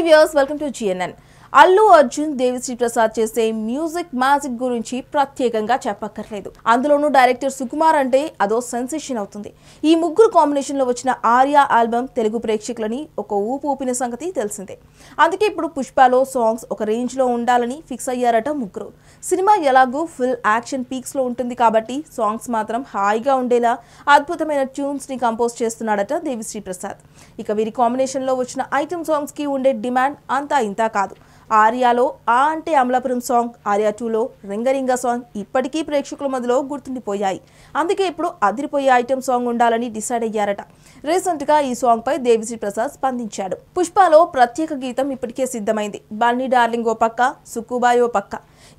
Hi viewers, welcome to GNN. Allu Arjun Devi Sri Prasad చేసే music magic గురించి ప్రత్యేకంగా చెప్పక్కర్లేదు అందులోనూ డైరెక్టర్ సుకుమార్ అంటే అదో సెన్సేషన్ అవుతుంది ఈ ముగ్గురు కాంబినేషన్లో వచ్చిన ఆర్యా ఆల్బమ్ తెలుగు ప్రేక్షకులని ఒక ఊపు ఊపిన సంగతి తెలిసిందే అందుకే ఇప్పుడు పుష్పలో సాంగ్స్ ఒక రేంజ్లో ఉండాలని ఫిక్స్ అయ్యారట ముగ్గురు సినిమా ఎలాగో ఫుల్ యాక్షన్ పీక్స్లో ఉంటుంది కాబట్టి సాంగ్స్ మాత్రం హాయిగా ఉండేలా అద్భుతమైన ట్యూన్స్ని కంపోజ్ చేస్తున్నాడట దేవిశ్రీ ప్రసాద్ ఇక వీరి కాంబినేషన్లో వచ్చిన ఐటమ్ సాంగ్స్కి ఉండే డిమాండ్ అంతా ఇంతా కాదు ఆర్యాలో ఆ అంటే అమలాపురం సాంగ్ ఆర్యా టూలో రింగరింగ సాంగ్ ఇప్పటికీ ప్రేక్షకుల మధ్యలో గుర్తుండిపోయాయి అందుకే ఇప్పుడు అదిరిపోయే ఐటెం సాంగ్ ఉండాలని డిసైడ్ అయ్యారట రీసెంట్గా ఈ సాంగ్ పై దేవిశ్రీ ప్రసాద్ స్పందించాడు పుష్పలో ప్రత్యేక గీతం ఇప్పటికే సిద్ధమైంది బన్నీ డార్లింగ్ ఓ పక్క సుక్కుబాయ్ ఓ పక్క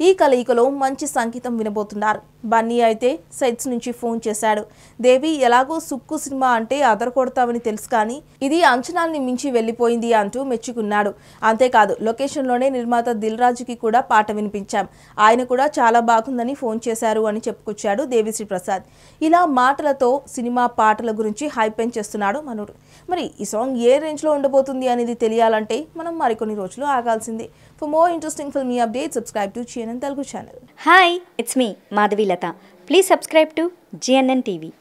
ఈ కలయికలో మంచి సంగీతం వినబోతున్నారు బన్నీ అయితే సెట్స్ నుంచి ఫోన్ చేశాడు దేవి ఎలాగో సుక్కు సినిమా అంటే అదరకొడతావని తెలుసు కానీ ఇది అంచనాల్ని మించి వెళ్ళిపోయింది అంటూ మెచ్చుకున్నాడు అంతేకాదు లొకేషన్లోనే నిర్మాత దిల్రాజుకి కూడా పాట వినిపించాం ఆయన కూడా చాలా బాగుందని ఫోన్ చేశారు అని చెప్పుకొచ్చాడు దేవిశ్రీ ప్రసాద్ ఇలా మాటలతో సినిమా పాటల గురించి హైపెన్ చేస్తున్నాడు మనోడు మరి ఈ సాంగ్ ఏ రేంజ్లో ఉండబోతుంది అనేది తెలియాలంటే మనం మరికొన్ని రోజులు ఆగాల్సిందే for more interesting film update subscribe to GNN Telugu channel hi it's me Madhavi Latha please subscribe to GNN TV